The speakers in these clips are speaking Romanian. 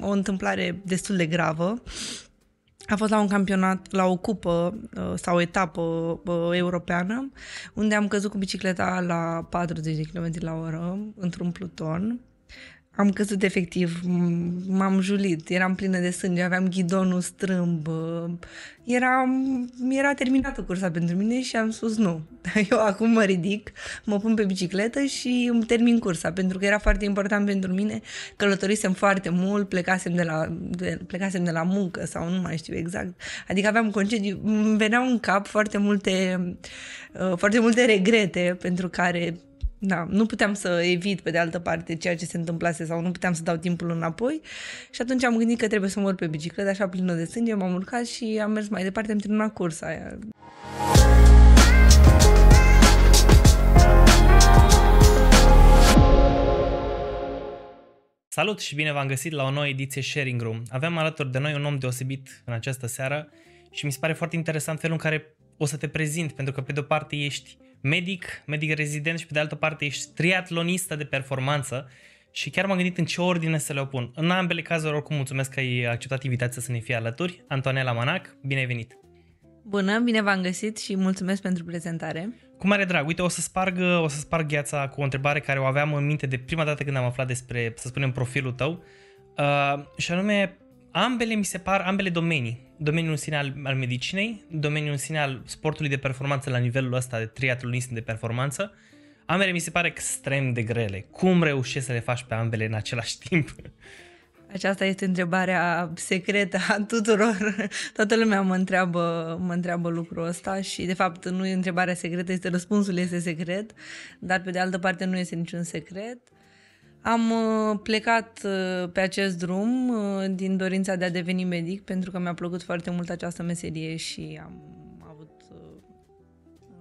o întâmplare destul de gravă. A fost la un campionat, la o cupă uh, sau o etapă uh, europeană, unde am căzut cu bicicleta la 40 de km la oră, într-un pluton am căzut efectiv, m-am julit, eram plină de sânge, aveam ghidonul strâmb, era, era terminată cursa pentru mine și am spus nu. Eu acum mă ridic, mă pun pe bicicletă și îmi termin cursa, pentru că era foarte important pentru mine, călătorisem foarte mult, plecasem de la, de, plecasem de la muncă sau nu mai știu exact, adică aveam concediu, îmi veneau în cap foarte multe, uh, foarte multe regrete pentru care da, nu puteam să evit pe de altă parte ceea ce se întâmplase sau nu puteam să dau timpul înapoi și atunci am gândit că trebuie să mor pe bicicletă, așa plină de sânge, m-am urcat și am mers mai departe, am terminat cursa aia. Salut și bine v-am găsit la o nouă ediție Sharing Room. Avem alături de noi un om deosebit în această seară și mi se pare foarte interesant felul în care o să te prezint, pentru că pe de-o parte ești medic, medic rezident și pe de altă parte ești triatlonistă de performanță și chiar m-am gândit în ce ordine să le opun. În ambele cazuri, oricum, mulțumesc că ai acceptat invitația să ne fii alături. Antonella Manac, bine ai venit! Bună, bine v-am găsit și mulțumesc pentru prezentare. Cu mare drag, uite, o să sparg, o să sparg gheața cu o întrebare care o aveam în minte de prima dată când am aflat despre, să spunem, profilul tău. Uh, și anume, ambele mi se par, ambele domenii, domeniul în sine al, al medicinei, domeniul în sine al sportului de performanță la nivelul ăsta de triatlonism de performanță, ambele mi se par extrem de grele. Cum reușești să le faci pe ambele în același timp? Aceasta este întrebarea secretă a tuturor. Toată lumea mă întreabă, mă întreabă lucrul ăsta și, de fapt, nu e întrebarea secretă, este răspunsul este secret, dar, pe de altă parte, nu este niciun secret. Uh, am uh, plecat uh, pe acest drum uh, din dorința de a deveni medic, pentru că mi-a plăcut foarte mult această meserie și am avut,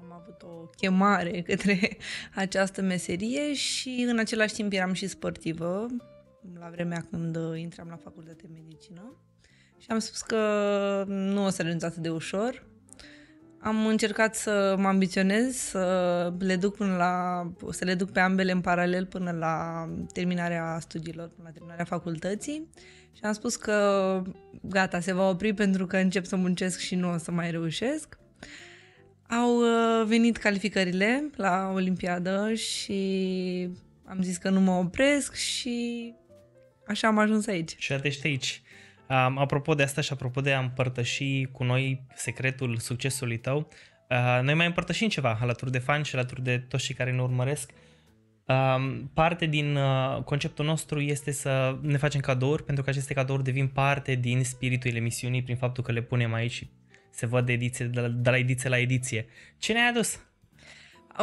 am avut o chemare către această meserie și în același timp eram și sportivă, la vremea când intram la facultate de medicină. Și am spus că nu o să renunț atât de ușor, am încercat să mă ambiționez, să le duc până la, să le duc pe ambele în paralel până la terminarea studiilor, până la terminarea facultății și am spus că gata, se va opri pentru că încep să muncesc și nu o să mai reușesc. Au uh, venit calificările la Olimpiadă și am zis că nu mă opresc și așa am ajuns aici. Și atunci aici. Um, apropo de asta și apropo de a împărtăși cu noi secretul succesului tău, uh, noi mai împărtășim ceva alături de fani și alături de toți cei care ne urmăresc. Um, parte din uh, conceptul nostru este să ne facem cadouri, pentru că aceste cadouri devin parte din spiritul emisiunii prin faptul că le punem aici și se văd de, ediție, de, la, de la ediție la ediție. Ce ne-ai adus?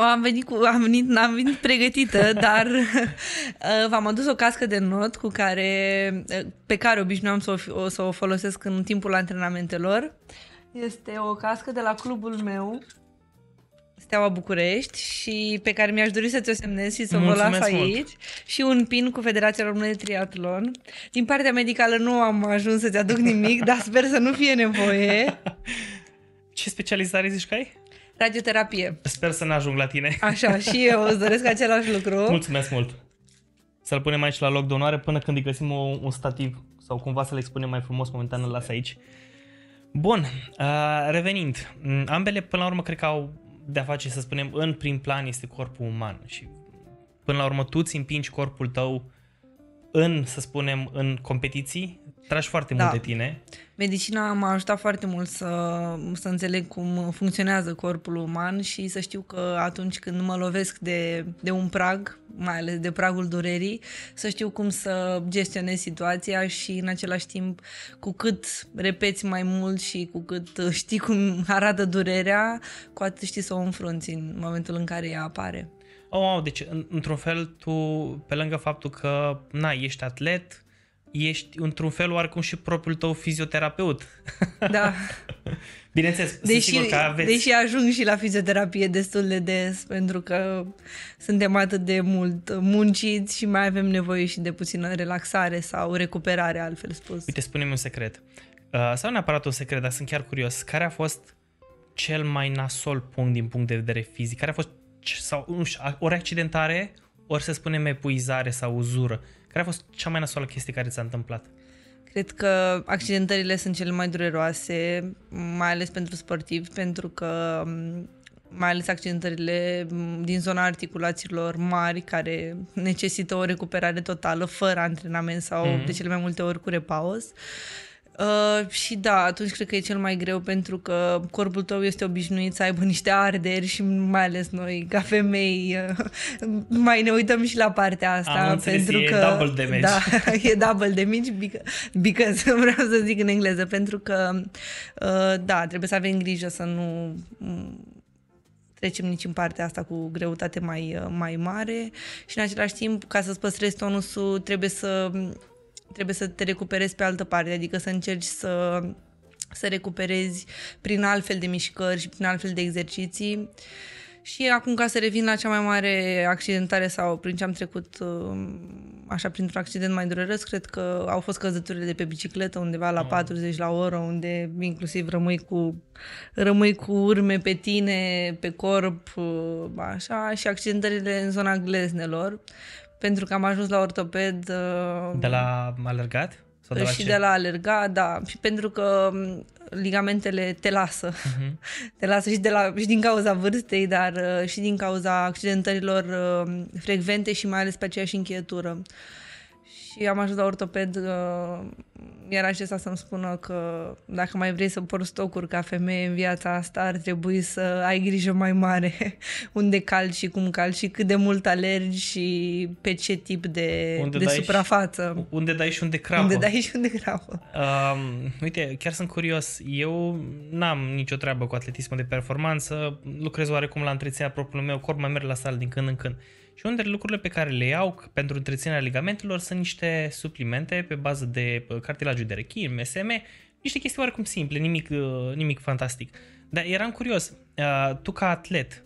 am venit, cu, am venit, am venit pregătită, dar uh, v-am adus o cască de not cu care, uh, pe care obișnuiam să o, o, să o folosesc în timpul antrenamentelor. Este o cască de la clubul meu, Steaua București și pe care mi-aș dori să ți-o semnez și să vă las aici mult. și un pin cu Federația Română de Triatlon. Din partea medicală nu am ajuns să-ți aduc nimic, dar sper să nu fie nevoie. Ce specializare zici că ai? radioterapie. Sper să ne ajung la tine. Așa, și eu îți doresc același lucru. Mulțumesc mult! Să-l punem aici la loc de onoare până când îi găsim un stativ sau cumva să-l expunem mai frumos, momentan îl las aici. Bun, uh, revenind, ambele până la urmă cred că au de-a face, să spunem, în prim plan este corpul uman și până la urmă tu îți împingi corpul tău în, să spunem, în competiții, tragi foarte da. mult de tine. Medicina m-a ajutat foarte mult să, să înțeleg cum funcționează corpul uman și să știu că atunci când mă lovesc de, de un prag, mai ales de pragul durerii, să știu cum să gestionez situația și în același timp cu cât repeți mai mult și cu cât știi cum arată durerea, cu atât știi să o înfrunți în momentul în care ea apare oh, deci într-un fel tu, pe lângă faptul că, na, ești atlet, ești într-un fel oarecum și propriul tău fizioterapeut. Da. Bineînțeles, deși, sigur că aveți... Deși ajung și la fizioterapie destul de des, pentru că suntem atât de mult munciți și mai avem nevoie și de puțină relaxare sau recuperare, altfel spus. Uite, spune un secret. Uh, sau neapărat un secret, dar sunt chiar curios. Care a fost cel mai nasol punct din punct de vedere fizic? Care a fost sau nu știu, ori accidentare, ori să spunem epuizare sau uzură. Care a fost cea mai nasoală chestie care ți-a întâmplat? Cred că accidentările sunt cele mai dureroase, mai ales pentru sportivi, pentru că mai ales accidentările din zona articulațiilor mari care necesită o recuperare totală fără antrenament sau mm-hmm. de cele mai multe ori cu repaus. Uh, Uh, și da, atunci cred că e cel mai greu pentru că corpul tău este obișnuit să aibă niște arderi și mai ales noi, ca femei, uh, mai ne uităm și la partea asta. Am înțeles, pentru e că, double damage. Da, e double damage because, vreau să zic în engleză, pentru că uh, da, trebuie să avem grijă să nu mm, trecem nici în partea asta cu greutate mai, uh, mai mare și în același timp, ca să-ți păstrezi tonusul, trebuie să trebuie să te recuperezi pe altă parte, adică să încerci să să recuperezi prin altfel de mișcări și prin altfel de exerciții. Și acum ca să revin la cea mai mare accidentare sau prin ce am trecut um, așa printr-un accident mai dureros, cred că au fost căzăturile de pe bicicletă undeva la 40 la oră, unde inclusiv rămâi cu, rămâi cu urme pe tine, pe corp, uh, așa, și accidentările în zona gleznelor, pentru că am ajuns la ortoped. Uh, de la alergat? Sau de și la de la alergat, da. Și pentru că um, ligamentele te lasă. Uh-huh. Te lasă și, de la, și din cauza vârstei, dar uh, și din cauza accidentărilor uh, frecvente și mai ales pe aceeași încheietură. Uh, și am ajuns la ortoped, uh, iar acesta să-mi spună că dacă mai vrei să porți stocuri ca femeie în viața asta, ar trebui să ai grijă mai mare unde calci și cum calci și cât de mult alergi și pe ce tip de, unde de dai suprafață. Și, unde dai și unde crapă. Unde dai și unde crapă. Um, uite, chiar sunt curios. Eu n-am nicio treabă cu atletismul de performanță, lucrez oarecum la întreținerea propriul meu corp, mai merg la sal din când în când. Și unde lucrurile pe care le iau pentru întreținerea ligamentelor sunt niște suplimente pe bază de uh, cartilagiu de rechin, MSM, niște chestii oarecum simple, nimic, uh, nimic fantastic. Dar eram curios, uh, tu ca atlet,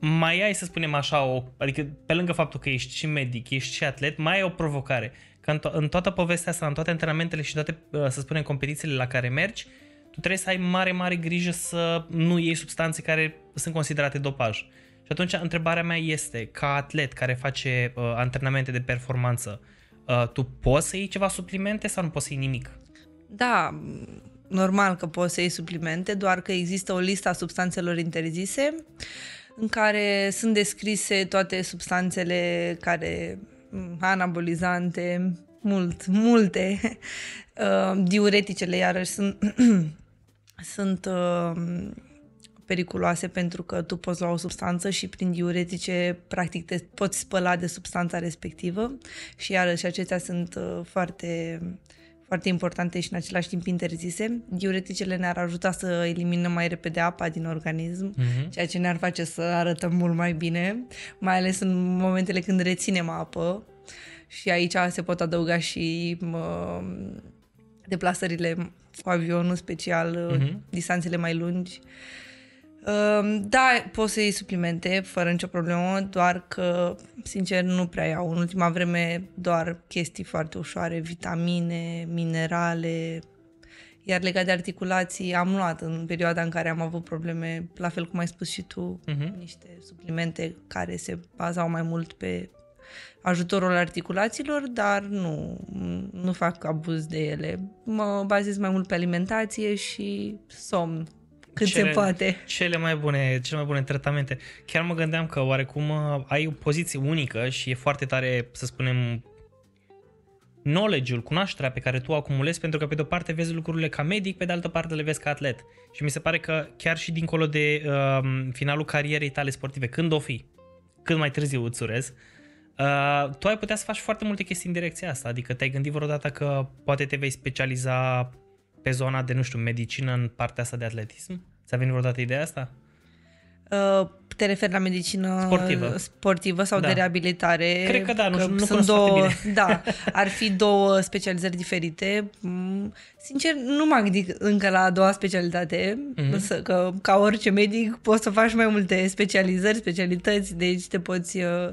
mai ai, să spunem așa, o, adică pe lângă faptul că ești și medic, ești și atlet, mai ai o provocare. Că în, to- în toată povestea asta, în toate antrenamentele și toate, să spunem, competițiile la care mergi, tu trebuie să ai mare, mare grijă să nu iei substanțe care sunt considerate dopaj. Și atunci întrebarea mea este, ca atlet care face uh, antrenamente de performanță, uh, tu poți să iei ceva suplimente sau nu poți să iei nimic? Da, normal că poți să iei suplimente, doar că există o listă a substanțelor interzise în care sunt descrise toate substanțele care mm, anabolizante, mult, multe, uh, diureticele iarăși sunt, sunt uh, periculoase pentru că tu poți lua o substanță și prin diuretice practic te poți spăla de substanța respectivă și iarăși acestea sunt uh, foarte foarte importante și în același timp interzise. Diureticele ne-ar ajuta să eliminăm mai repede apa din organism, mm-hmm. ceea ce ne-ar face să arătăm mult mai bine, mai ales în momentele când reținem apă. Și aici se pot adăuga și mă, uh, deplasările cu avionul special, mm-hmm. distanțele mai lungi. Uh, Ehm, da, pot să iei suplimente fără nicio problemă, doar că, sincer, nu prea iau în ultima vreme doar chestii foarte ușoare, vitamine, minerale, iar legat de articulații, am luat în perioada în care am avut probleme, la fel cum ai spus și tu, uh-huh. niște suplimente care se bazau mai mult pe ajutorul articulațiilor, dar nu, nu fac abuz de ele. Mă bazez mai mult pe alimentație și somn cât cele, se poate. Cele mai bune, cele mai bune tratamente. Chiar mă gândeam că oarecum uh, ai o poziție unică și e foarte tare, să spunem, knowledge-ul, cunoașterea pe care tu o acumulezi, pentru că pe de-o parte vezi lucrurile ca medic, pe de altă parte le vezi ca atlet. Și mi se pare că chiar și dincolo de uh, finalul carierei tale sportive, când o fi, cât mai târziu îți urez, uh, tu ai putea să faci foarte multe chestii în direcția asta. Adică te-ai gândit vreodată că poate te vei specializa pe zona de, nu știu, medicină în partea asta de atletism? Ți-a venit vreodată ideea asta? Uh, te referi la medicină sportivă, sportivă sau da. de reabilitare. Cred că da, nu, că nu sunt două, Da, ar fi două specializări diferite. Mm, sincer, nu mă gândit încă la a doua specialitate, mm-hmm. să, că ca orice medic poți să faci mai multe specializări, specialități, deci te poți... Uh,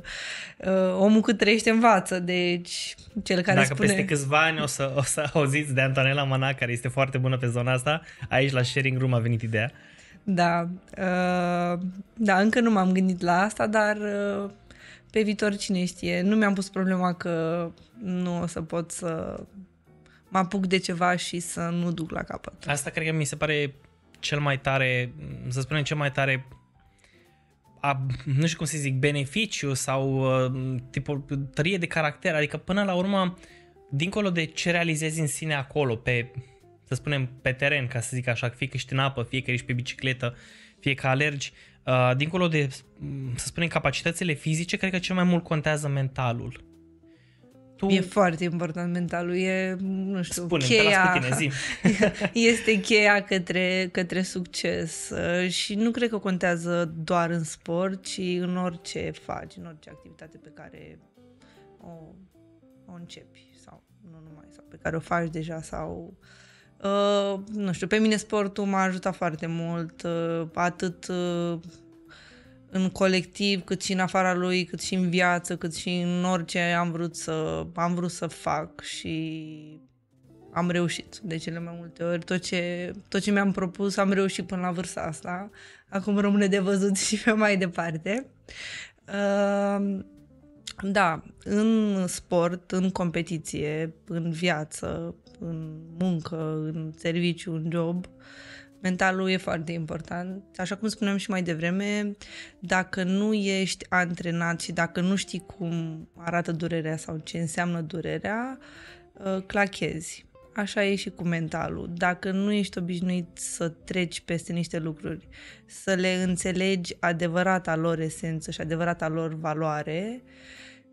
uh, omul cât trăiește învață, deci cel care Dacă spune... peste câțiva ani o să, o să auziți de Antonella Mana, care este foarte bună pe zona asta, aici la Sharing Room a venit ideea. Da, uh, da, încă nu m-am gândit la asta, dar uh, pe viitor cine știe. Nu mi-am pus problema că nu o să pot să mă apuc de ceva și să nu duc la capăt. Asta cred că mi se pare cel mai tare, să spunem cel mai tare a, nu știu cum să zic, beneficiu sau uh, tipul tărie de caracter, adică până la urmă, dincolo de ce realizezi în sine acolo, pe să spunem, pe teren, ca să zic așa, fie că ești în apă, fie că ești pe bicicletă, fie că alergi, uh, dincolo de, mm, să spunem, capacitățile fizice, cred că cel mai mult contează mentalul. Tu... E foarte important mentalul, e, nu știu, Spune, cheia, pe tine, este cheia către, către succes uh, și nu cred că contează doar în sport, ci în orice faci, în orice activitate pe care o, o începi sau nu numai, sau pe care o faci deja sau uh, Uh, nu știu, pe mine sportul m-a ajutat foarte mult, uh, atât uh, în colectiv, cât și în afara lui, cât și în viață, cât și în orice am vrut să, am vrut să fac și am reușit de cele mai multe ori. Tot ce, tot ce mi-am propus am reușit până la vârsta asta. Acum rămâne de văzut și pe mai departe. Uh, da, în sport, în competiție, în viață, în muncă, în serviciu, în job, mentalul e foarte important. Așa cum spuneam și mai devreme, dacă nu ești antrenat și dacă nu știi cum arată durerea sau ce înseamnă durerea, uh, clachezi. Așa e și cu mentalul. Dacă nu ești obișnuit să treci peste niște lucruri, să le înțelegi adevărata lor esență și adevărata lor valoare, uh,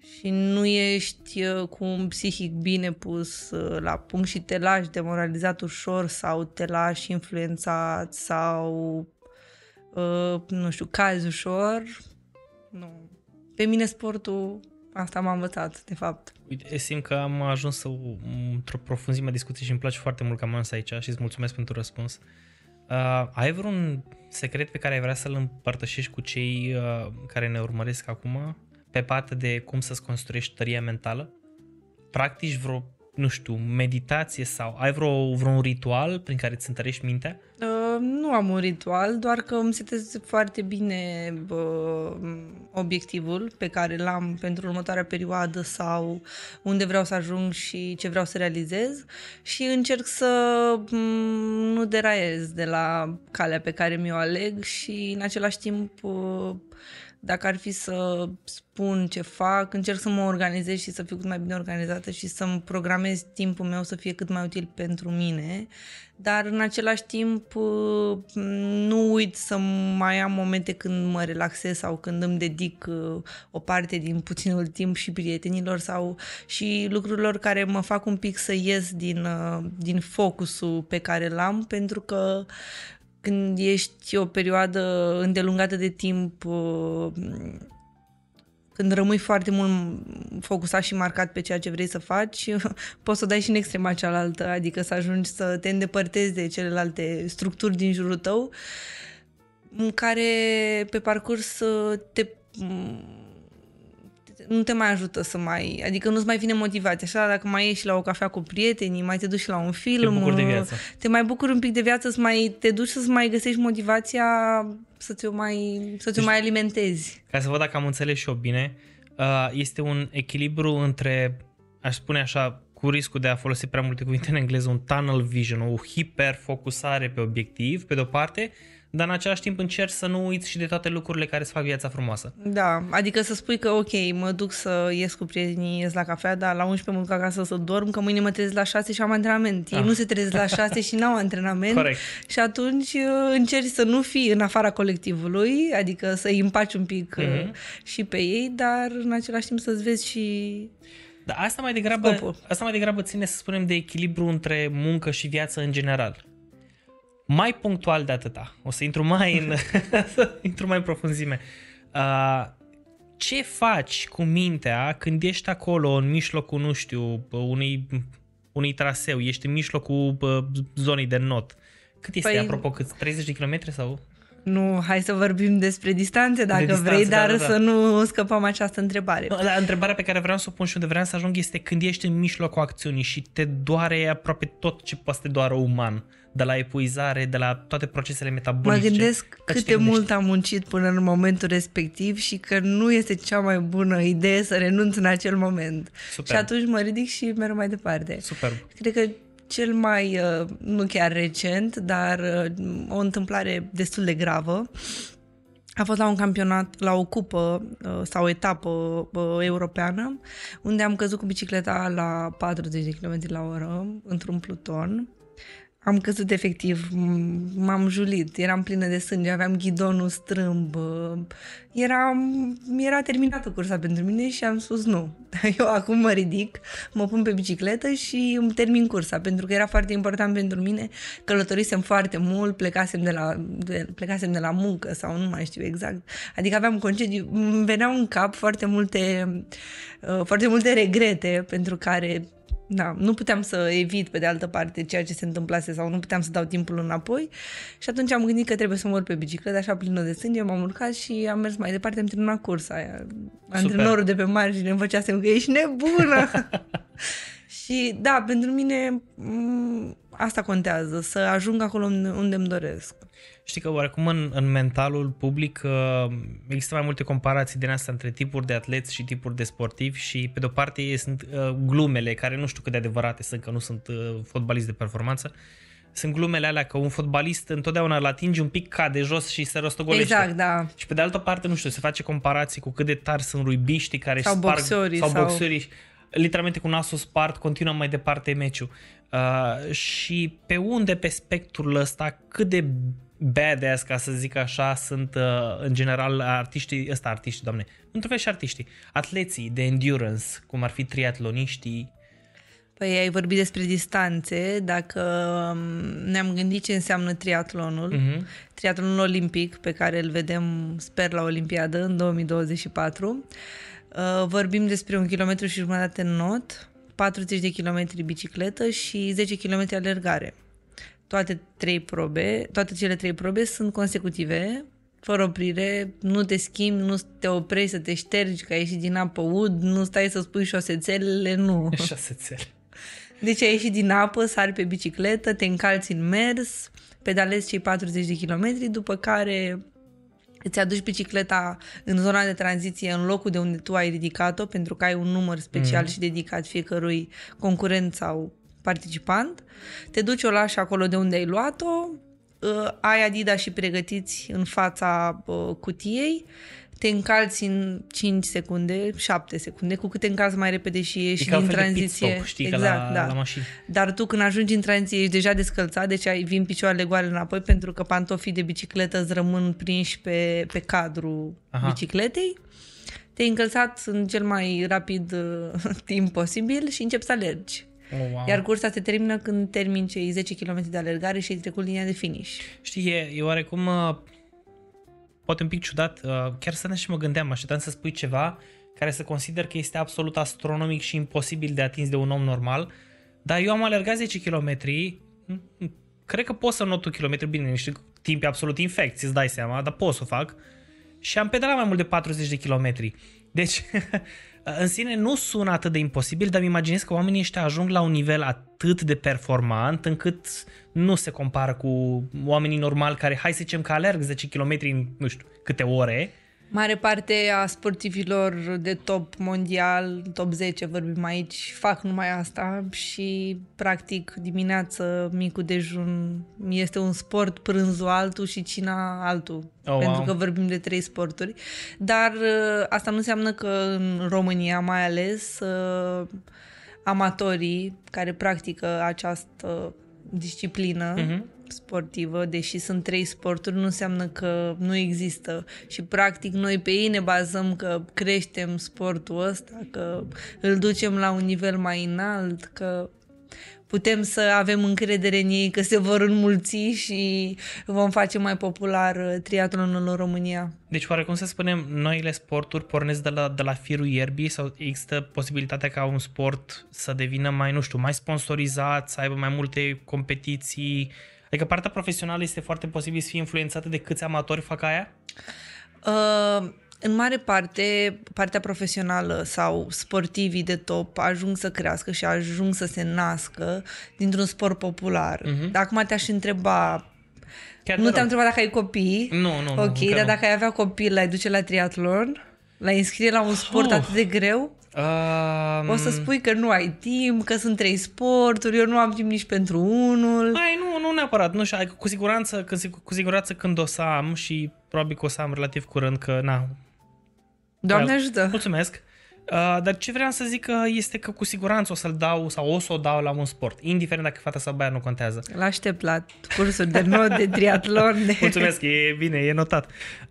și nu ești uh, cu un psihic bine pus uh, la punct și te lași demoralizat ușor sau te lași influențat sau uh, nu știu, cazi ușor. Nu. Pe mine sportul Asta m-a învățat, de fapt. Uite, simt că am ajuns să, într-o profunzime a discuției și îmi place foarte mult că am ajuns aici și îți mulțumesc pentru răspuns. Uh, ai vreun secret pe care ai vrea să-l împărtășești cu cei uh, care ne urmăresc acum? pe partea de cum să-ți construiești tăria mentală? Practici vreo, nu știu, meditație sau ai vreo, vreun ritual prin care îți întărești mintea? Uh, nu am un ritual, doar că îmi setez foarte bine uh, obiectivul pe care l-am pentru următoarea perioadă sau unde vreau să ajung și ce vreau să realizez și încerc să um, nu deraiez de la calea pe care mi-o aleg și în același timp uh, dacă ar fi să spun ce fac, încerc să mă organizez și să fiu cât mai bine organizată și să-mi programez timpul meu să fie cât mai util pentru mine, dar în același timp mm, nu uit să mai am momente când mă relaxez sau când îmi dedic uh, o parte din puținul timp și prietenilor sau și lucrurilor care mă fac un pic să ies din, uh, din focusul pe care l-am, pentru că când ești o perioadă îndelungată de timp, uh, când rămâi foarte mult focusat și marcat pe ceea ce vrei să faci, poți să o dai și în extrema cealaltă, adică să ajungi să te îndepărtezi de celelalte structuri din jurul tău, în care pe parcurs uh, te nu te mai ajută să mai... Adică nu-ți mai vine motivația. Așa, dacă mai ieși la o cafea cu prietenii, mai te duci la un film... Te bucuri de uh, viață. Te mai bucuri un pic de viață, să mai, te duci să-ți mai găsești motivația să ți-o mai, să ți-o deci mai alimentezi. Ca să văd dacă am înțeles și eu bine, uh, este un echilibru între, aș spune așa, cu riscul de a folosi prea multe cuvinte în engleză, un tunnel vision, o hiperfocusare pe obiectiv, pe de-o parte, dar în același timp încerci să nu uiți și de toate lucrurile care îți fac viața frumoasă. Da, adică să spui că ok, mă duc să ies cu prietenii, ies la cafea, dar la 11 mă duc acasă să dorm, că mâine mă trezesc la 6 și am antrenament. Ei ah. nu se trezesc la 6 și n-au antrenament. Corect. Și atunci uh, încerci să nu fii în afara colectivului, adică să îi împaci un pic mm-hmm. și pe ei, dar în același timp să-ți vezi și da, asta mai degrabă, scopul. asta mai degrabă ține, să spunem, de echilibru între muncă și viață în general mai punctual de atâta. O să intru mai în, intru mai în profunzime. Uh, ce faci cu mintea când ești acolo în mijlocul, nu știu, unui, unui traseu, ești în mijlocul uh, zonei de not? Cât este, păi... apropo, cât? 30 de kilometri sau? Nu, hai să vorbim despre distanțe dacă de distanțe, vrei, da, dar da, da, să nu scăpăm această întrebare. Da, întrebarea pe care vreau să o pun și unde vreau să ajung este când ești în mijlocul acțiunii și te doare aproape tot ce poate să te doară uman, de la epuizare, de la toate procesele metabolice. Mă gândesc cât de mult am muncit până în momentul respectiv și că nu este cea mai bună idee să renunț în acel moment. Super. Și atunci mă ridic și merg mai departe. Super. Cred că cel mai, uh, nu chiar recent, dar uh, o întâmplare destul de gravă. A fost la un campionat, la o cupă uh, sau o etapă europeană, unde am căzut cu bicicleta la 40 de km la oră într-un pluton am căzut efectiv, m-am julit, eram plină de sânge, aveam ghidonul strâmb, era, era terminată cursa pentru mine și am spus nu. Eu acum mă ridic, mă pun pe bicicletă și îmi termin cursa, pentru că era foarte important pentru mine, călătorisem foarte mult, plecasem de la, de, plecasem de la muncă sau nu mai știu exact, adică aveam concediu, îmi veneau în cap foarte multe, uh, foarte multe regrete pentru care da, nu puteam să evit pe de altă parte ceea ce se întâmplase sau nu puteam să dau timpul înapoi și atunci am gândit că trebuie să mă urc pe bicicletă, așa plină de sânge, m-am urcat și am mers mai departe, am terminat cursa aia. Super. Antrenorul de pe margine îmi făcea semn că ești nebună! și da, pentru mine m- asta contează, să ajung acolo unde îmi doresc. Știi că oarecum în, în mentalul public uh, există mai multe comparații din asta între tipuri de atleți și tipuri de sportivi și pe de-o parte sunt uh, glumele care nu știu cât de adevărate sunt, că nu sunt uh, fotbalist de performanță, sunt glumele alea că un fotbalist întotdeauna îl atinge un pic cade jos și se rostogolește. Exact, da. Și pe de altă parte, nu știu, se face comparații cu cât de tari sunt ruibiștii care sau sparg, boxorii, sau, sau boxorii, literalmente cu nasul spart, continuă mai departe meciul. Uh, și pe unde pe spectrul ăsta cât de badass, ca să zic așa, sunt uh, în general artiștii, ăsta artiștii, doamne, într-un fel și artiștii, atleții de endurance, cum ar fi triatloniștii. Păi ai vorbit despre distanțe, dacă um, ne-am gândit ce înseamnă triatlonul, uh-huh. triatlonul olimpic pe care îl vedem, sper, la Olimpiadă în 2024, uh, vorbim despre un kilometru și jumătate not, 40 de kilometri bicicletă și 10 km alergare toate trei probe, toate cele trei probe sunt consecutive, fără oprire, nu te schimbi, nu te oprești să te ștergi că ai ieșit din apă ud, nu stai să spui șosețelele, nu. Șosețele. Deci ai ieșit din apă, sari pe bicicletă, te încalți în mers, pedalezi cei 40 de kilometri, după care îți aduci bicicleta în zona de tranziție, în locul de unde tu ai ridicat-o, pentru că ai un număr special mm. și dedicat fiecărui concurent sau participant, te duci o lași acolo de unde ai luat-o, uh, ai Adida și pregătiți în fața uh, cutiei, te încalți în 5 secunde, 7 secunde, cu cât te încalzi mai repede și ieși e din tranziție. Stop, știi, exact, la, da. la Dar tu când ajungi în tranziție ești deja descălțat, deci ai, vin picioarele goale înapoi pentru că pantofii de bicicletă îți rămân prinși pe, pe cadrul Aha. bicicletei. Te-ai încălțat în cel mai rapid uh, timp posibil și începi să alergi. Oh, wow. Iar cursa se termină când termin cei 10 km de alergare și ai trecut linia de finish. Știi, e, e oarecum uh, poate un pic ciudat. Uh, chiar să ne și mă gândeam, mă așteptam să spui ceva care să consider că este absolut astronomic și imposibil de atins de un om normal. Dar eu am alergat 10 km, cred că pot să not un kilometru, bine, niște timp absolut infect, îți dai seama, dar pot să o fac. Și am pedalat mai mult de 40 de kilometri. Deci, în sine nu sună atât de imposibil, dar îmi imaginez că oamenii ăștia ajung la un nivel atât de performant încât nu se compară cu oamenii normali care, hai să zicem că alerg 10 km în, nu știu, câte ore, Mare parte a sportivilor de top mondial, top 10 vorbim aici, fac numai asta și practic dimineață, micul dejun este un sport, prânzul altul și cina altul. Oh, pentru wow. că vorbim de trei sporturi. Dar uh, asta nu înseamnă că în România mai ales uh, amatorii care practică această disciplină mm-hmm sportivă, deși sunt trei sporturi, nu înseamnă că nu există și practic noi pe ei ne bazăm că creștem sportul ăsta, că îl ducem la un nivel mai înalt, că putem să avem încredere în ei că se vor înmulți și vom face mai popular triatlonul în România. Deci, oarecum cum să spunem, noile sporturi pornesc de la, de la firul ierbii sau există posibilitatea ca un sport să devină mai, nu știu, mai sponsorizat, să aibă mai multe competiții, Adică partea profesională este foarte posibil să fie influențată de câți amatori fac aia? Uh, în mare parte, partea profesională sau sportivii de top ajung să crească și ajung să se nască dintr-un sport popular. Mhm. Uh-huh. mă te-aș întreba Chiar nu te-am întrebat dacă ai copii. Nu, nu. Ok, nu, dar nu. dacă ai avea copii, l-ai duce la triatlon? L-ai înscrie la un sport uh. atât de greu? Um... O să spui că nu ai timp, că sunt trei sporturi, eu nu am timp nici pentru unul. Ai, nu, nu neapărat. Nu știu, cu siguranță, că, cu siguranță când o să am și probabil că o să am relativ curând că, na... Doamne ajută! Mulțumesc! Uh, dar ce vreau să zic uh, este că cu siguranță o să-l dau sau o să o dau la un sport, indiferent dacă fata sau băia nu contează. l aștept la cursul de not, de triatlon. De... Mulțumesc, e bine, e notat.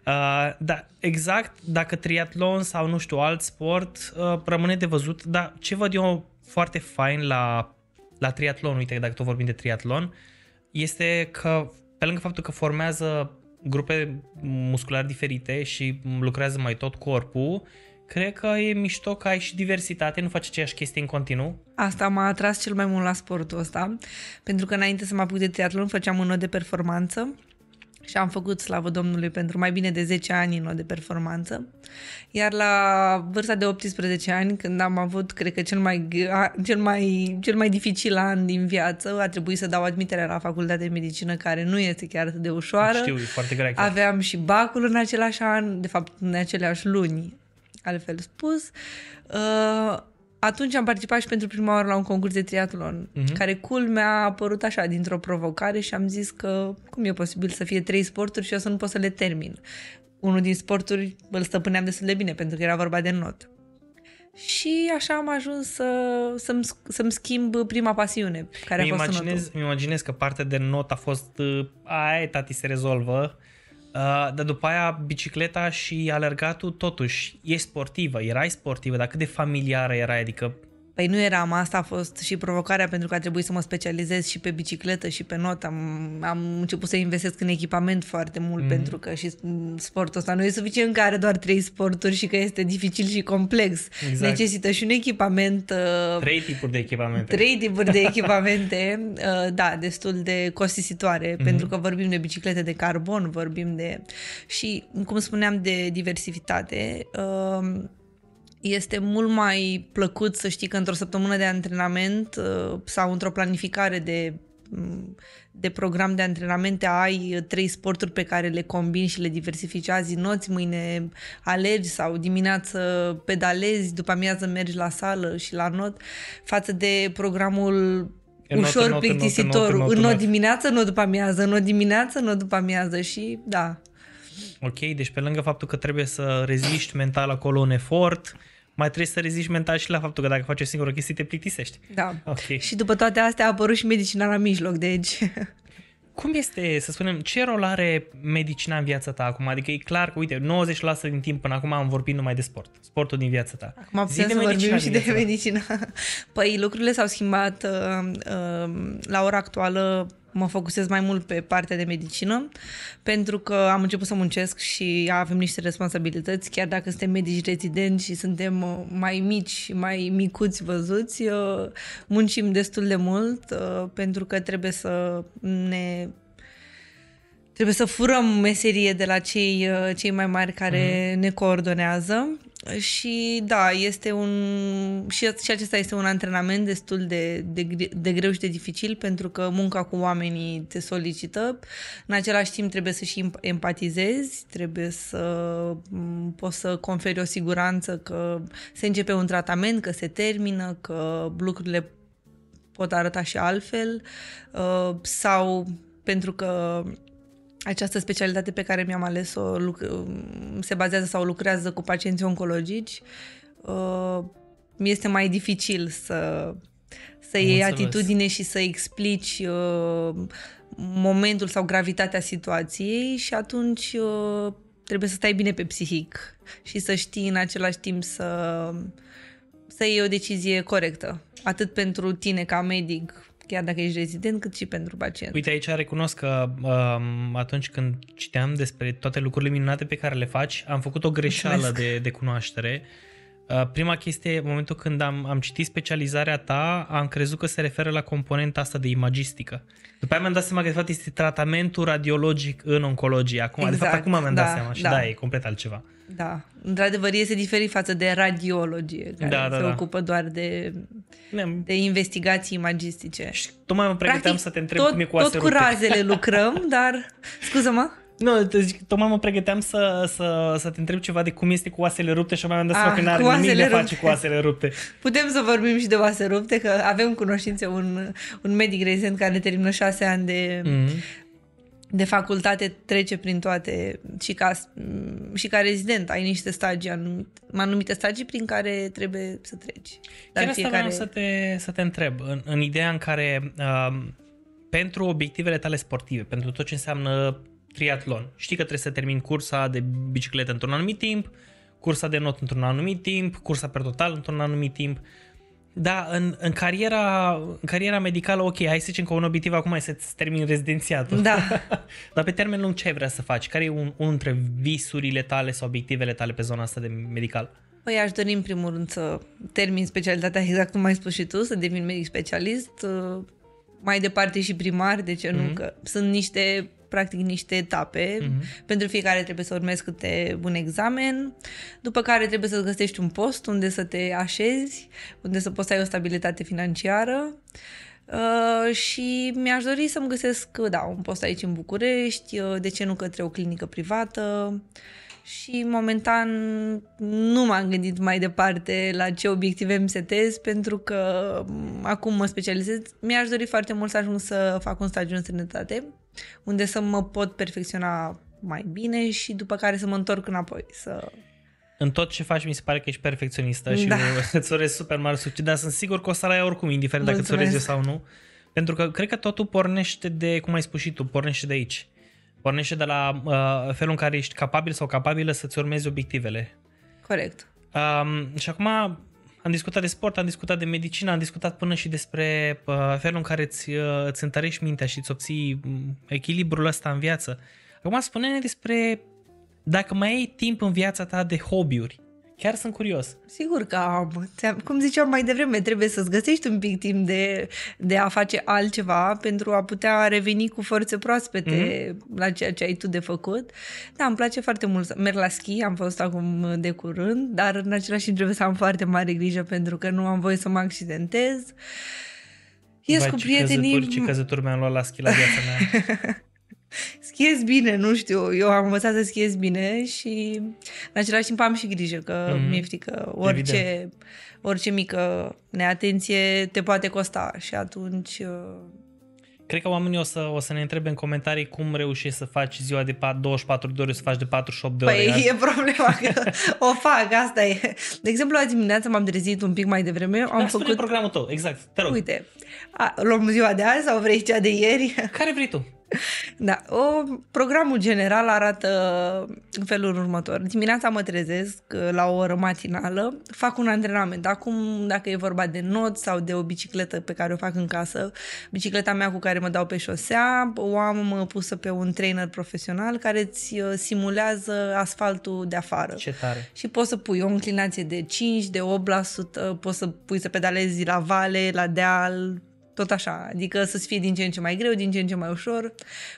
Uh, da, exact, dacă triatlon sau nu știu, alt sport, uh, rămâne de văzut, dar ce văd eu foarte fain la, la triatlon, uite, dacă tot vorbim de triatlon, este că pe lângă faptul că formează grupe musculare diferite și lucrează mai tot corpul, cred că e mișto că ai și diversitate, nu faci aceeași chestie în continuu. Asta m-a atras cel mai mult la sportul ăsta, pentru că înainte să mă apuc de nu făceam un nod de performanță și am făcut, slavă Domnului, pentru mai bine de 10 ani în de performanță. Iar la vârsta de 18 ani, când am avut, cred că, cel mai, cel mai, cel mai dificil an din viață, a trebuit să dau admiterea la facultatea de medicină, care nu este chiar atât de ușoară. Știu, e foarte grea. Aveam și bacul în același an, de fapt, în aceleași luni altfel spus. Uh, atunci am participat și pentru prima oară la un concurs de triatlon, uh-huh. care culmea a apărut așa, dintr-o provocare și am zis că cum e posibil să fie trei sporturi și eu să nu pot să le termin. Unul din sporturi îl stăpâneam destul de bine, pentru că era vorba de not. Și așa am ajuns să, să-mi, să-mi schimb prima pasiune, care mi a fost imaginez, notul. Mi imaginez că partea de not a fost, uh, ai tati, se rezolvă Uh, dar după aia bicicleta și alergatul totuși e sportivă, erai sportivă, dar cât de familiară erai, adică Păi nu eram, asta a fost și provocarea pentru că a trebuit să mă specializez și pe bicicletă și pe not. Am, am început să investesc în echipament foarte mult mm. pentru că și sportul ăsta nu e suficient că are doar trei sporturi și că este dificil și complex. Exact. Necesită și un echipament. Uh, trei tipuri de echipamente. Trei tipuri de echipamente, uh, da, destul de costisitoare mm. pentru că vorbim de biciclete de carbon, vorbim de... și, cum spuneam, de diversitate. Uh, este mult mai plăcut să știi că într-o săptămână de antrenament uh, sau într-o planificare de, mm, de program de antrenamente ai trei sporturi pe care le combini și le diversifici azi noți, mâine alergi sau dimineață pedalezi, după amiază mergi la sală și la not, față de programul Not, ușor not, plictisitor, not, not, not, not, not dimineață, nu după amiază, nu dimineață, nu după amiază și da, Ok, deci pe lângă faptul că trebuie să reziști mental acolo un efort, mai trebuie să reziști mental și la faptul că dacă faci o singură chestie te plictisești. Da. Okay. Și după toate astea a apărut și medicina la mijloc, deci... Cum este, să spunem, ce rol are medicina în viața ta acum? Adică e clar că, uite, 90% din timp până acum am vorbit numai de sport, sportul din viața ta. Acum am să vorbim și de medicină. Păi lucrurile s-au schimbat uh, uh, la ora actuală mă focusez mai mult pe partea de medicină, pentru că am început să muncesc și avem niște responsabilități, chiar dacă suntem medici rezidenți și suntem uh, mai mici și mai micuți văzuți, uh, muncim destul de mult uh, pentru că trebuie să ne Trebuie să furăm meserie de la cei, uh, cei mai mari care mm-hmm. ne coordonează. Și da, este un. Și, și acesta este un antrenament destul de, de, de greu și de dificil, pentru că munca cu oamenii te solicită. În același timp, trebuie să și empatizezi, trebuie să poți să conferi o siguranță că se începe un tratament, că se termină, că lucrurile pot arăta și altfel uh, sau pentru că această specialitate pe care mi-am ales-o se bazează sau lucrează cu pacienții oncologici, uh, mi este mai dificil să, să iei înțeles. atitudine și să explici uh, momentul sau gravitatea situației și atunci uh, trebuie să stai bine pe psihic și să știi în același timp să, să iei o decizie corectă, atât pentru tine ca medic, chiar dacă ești rezident, cât și pentru pacient. Uite, aici recunosc că um, atunci când citeam despre toate lucrurile minunate pe care le faci, am făcut o greșeală de, de cunoaștere Uh, prima chestie, în momentul când am, am citit specializarea ta, am crezut că se referă la componenta asta de imagistică. După aia mi-am dat seama că, de fapt, este tratamentul radiologic în oncologie. Acum, exact, de fapt, exact. acum mi-am da, dat seama și da. da, e complet altceva. Da, într-adevăr, este diferit față de radiologie, da, care da, da, se da. ocupă doar de, de investigații imagistice. Și tocmai mă pregăteam Practic, să te întreb tot, cum e cu Tot cu razele lucrăm, dar... Scuză-mă? Nu, zic, tocmai mă pregăteam să, să, să te întreb ceva de cum este cu oasele rupte și mai am dat seama că n-are nimic de face cu oasele rupte. Putem să vorbim și de oase rupte, că avem cunoștință un, un medic rezident care termină șase ani de, mm-hmm. de facultate, trece prin toate și ca, și ca rezident ai niște stagii, anumite, anumite stagii prin care trebuie să treci. Dar Chiar fiecare... asta să te, să te întreb, în, în ideea în care... Uh, pentru obiectivele tale sportive, pentru tot ce înseamnă triatlon. Știi că trebuie să termin cursa de bicicletă într-un anumit timp, cursa de not într-un anumit timp, cursa per total într-un anumit timp. Da, în, în, cariera, în cariera medicală, ok, hai să zicem că un obiectiv acum e să-ți termin rezidențiatul. Da. Dar pe termen lung ce ai vrea să faci? Care e un, unul dintre visurile tale sau obiectivele tale pe zona asta de medical? Păi aș dori în primul rând să termin specialitatea, exact cum ai spus și tu, să devin medic specialist, uh, mai departe și primar, de ce mm-hmm. nu, mhm. că sunt niște practic niște etape. Mm-hmm. Pentru fiecare trebuie să urmezi câte un examen, după care trebuie să găsești un post unde să te așezi, unde să poți să ai o stabilitate financiară. Uh, și mi-aș dori să-mi găsesc, da, un post aici în București, uh, de ce nu către o clinică privată și momentan nu m-am gândit mai departe la ce obiective îmi setez pentru că acum mă specializez. Mi-aș dori foarte mult să ajung să fac un stagiu în sănătate, unde să mă pot perfecționa mai bine și după care să mă întorc înapoi, să în tot ce faci mi se pare că ești perfecționistă și da. îți urezi super mare succes, dar sunt sigur că o să ai oricum, indiferent Mulțumesc. dacă îți urezi sau nu. Pentru că cred că totul pornește de, cum ai spus și tu, pornește de aici. Pornește de la uh, felul în care ești capabil sau capabilă să-ți urmezi obiectivele. Corect. Um, și acum am discutat de sport, am discutat de medicină, am discutat până și despre uh, felul în care îți, uh, îți întărești mintea și îți obții mm, echilibrul ăsta în viață. Acum spune-ne despre dacă mai ai timp în viața ta de hobby-uri, Chiar sunt curios. Sigur că am. Cum ziceam mai devreme, trebuie să-ți găsești un pic timp de, de a face altceva pentru a putea reveni cu forțe proaspete mm-hmm. la ceea ce ai tu de făcut. Da, îmi place foarte mult să merg la schi, am fost acum de curând, dar în același timp trebuie să am foarte mare grijă pentru că nu am voie să mă accidentez. Ies Vai, cu prietenii... Ce căzături, ce căzături mi-am luat la schi la viața mea. schiez bine, nu știu, eu am învățat să schiez bine și în același timp am și grijă că mm-hmm. mi-e frică orice, Evident. orice mică neatenție te poate costa și atunci... Uh, Cred că oamenii o să, o să ne întrebe în comentarii cum reușești să faci ziua de 24 de ore, să faci de 48 de ore. Păi azi. e problema că o fac, asta e. De exemplu, azi dimineață m-am trezit un pic mai devreme. Am Dar făcut programul tău, exact, te rog. Uite, a, luăm ziua de azi sau vrei cea de ieri? Care vrei tu? Da, o, programul general arată în felul următor. Dimineața mă trezesc uh, la o oră matinală, fac un antrenament. Acum, dacă e vorba de not sau de o bicicletă pe care o fac în casă, bicicleta mea cu care mă dau pe șosea, o am pusă pe un trainer profesional care îți uh, simulează asfaltul de afară. Ce tare! Și poți să pui o înclinație de 5, de 8%, poți să pui să pedalezi la vale, la deal, tot așa, adică să-ți fie din ce în ce mai greu, din ce în ce mai ușor.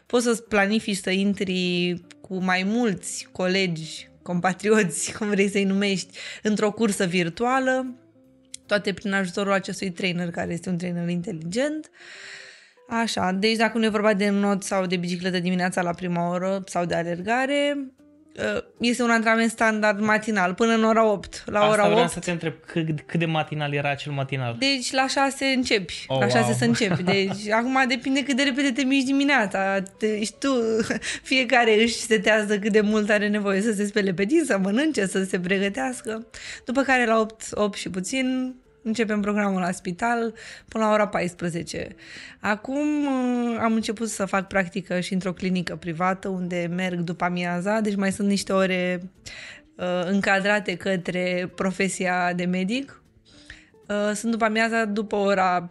Poți să-ți planifici să intri cu mai mulți colegi, compatrioți, cum vrei să-i numești, într-o cursă virtuală, toate prin ajutorul acestui trainer care este un trainer inteligent. Așa, deci dacă nu e vorba de not sau de bicicletă dimineața la prima oră sau de alergare, Uh, este un antrenament standard matinal, până în ora 8, la Asta ora 8. să te întreb, cât, cât de matinal era acel matinal? Deci la 6 începi, oh, la 6 wow. să începi. Deci acum depinde cât de repede te miști dimineața. Te, și tu, fiecare își setează cât de mult are nevoie să se spele pe din, să mănânce, să se pregătească. După care la 8, 8 și puțin Începem programul la spital până la ora 14. Acum uh, am început să fac practică și într-o clinică privată unde merg după amiaza, deci mai sunt niște ore uh, încadrate către profesia de medic Uh, sunt după amiaza după ora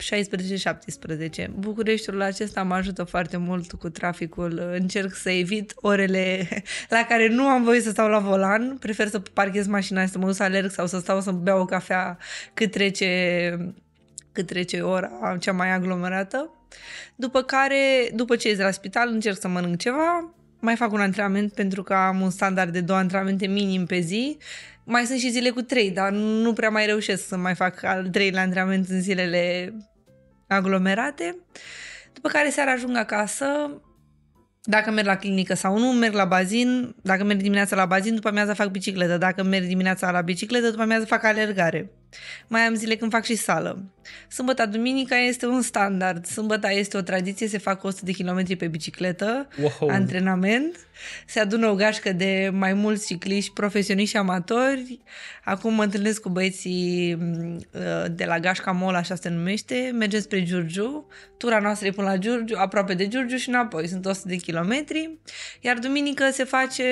16-17. Bucureștiul acesta mă ajută foarte mult cu traficul. Încerc să evit orele la care nu am voie să stau la volan. Prefer să parchez mașina și să mă duc să alerg sau să stau să beau o cafea cât trece, cât trece ora cea mai aglomerată. După care, după ce ies la spital, încerc să mănânc ceva, mai fac un antrenament pentru că am un standard de două antrenamente minim pe zi mai sunt și zile cu trei, dar nu prea mai reușesc să mai fac al treilea antrenament în zilele aglomerate. După care seara ajung acasă, dacă merg la clinică sau nu, merg la bazin, dacă merg dimineața la bazin, după amiaza fac bicicletă, dacă merg dimineața la bicicletă, după amiaza fac alergare. Mai am zile când fac și sală. Sâmbăta, duminica este un standard. Sâmbăta este o tradiție, se fac 100 de kilometri pe bicicletă, wow. antrenament. Se adună o gașcă de mai mulți cicliști, profesioniști și amatori. Acum mă întâlnesc cu băieții uh, de la Gașca Mola, așa se numește. Mergem spre Giurgiu. Tura noastră e până la Giurgiu, aproape de Giurgiu și înapoi. Sunt 100 de kilometri. Iar duminică se face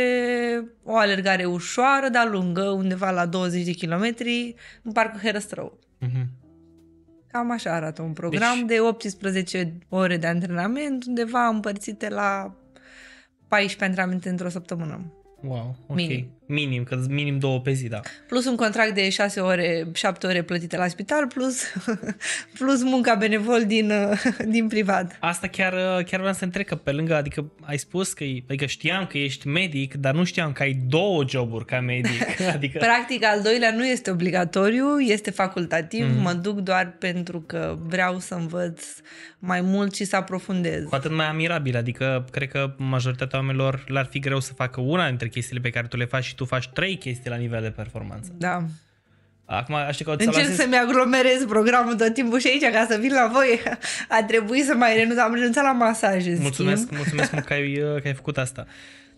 o alergare ușoară, dar lungă, undeva la 20 de kilometri, în parc parcă herăstrău. Uh-huh. Mhm. Cam așa arată un deci- program deci... de 18 ore de antrenament, undeva împărțite la 14 antrenamente într-o săptămână. Wow, ok. Minim. Minim, că minim două pe zi, da. Plus un contract de 6 ore, 7 ore plătite la spital, plus, plus munca benevol din, din privat. Asta chiar, chiar vreau să întreb că pe lângă, adică ai spus că, adică știam că ești medic, dar nu știam că ai două joburi ca medic. Adică... Practic, al doilea nu este obligatoriu, este facultativ, mm-hmm. mă duc doar pentru că vreau să învăț mai mult și să aprofundez. Cu atât mai amirabil, adică cred că majoritatea oamenilor l-ar fi greu să facă una dintre chestiile pe care tu le faci și tu faci trei chestii la nivel de performanță. Da. Acum, aștept că Încerc să-mi aglomerez programul tot timpul și aici, ca să vin la voi. A trebuit să mai renunț, am renunțat la masaje. Mulțumesc, schimb. mulțumesc că ai, uh, că ai făcut asta.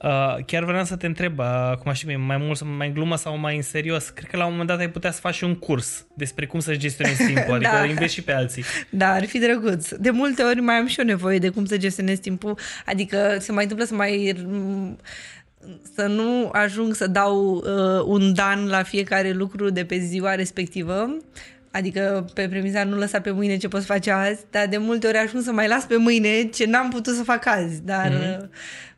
Uh, chiar vreau să te întreb, uh, aș fi mai mult, mai în glumă sau mai în serios, cred că la un moment dat ai putea să faci și un curs despre cum să-și gestionezi timpul, adică da. înveți și pe alții. Da, ar fi drăguț. De multe ori mai am și eu nevoie de cum să gestionez timpul, adică se mai întâmplă să mai să nu ajung să dau uh, un dan la fiecare lucru de pe ziua respectivă, adică pe premisa nu lăsa pe mâine ce poți face azi, dar de multe ori ajung să mai las pe mâine ce n-am putut să fac azi, dar mm-hmm.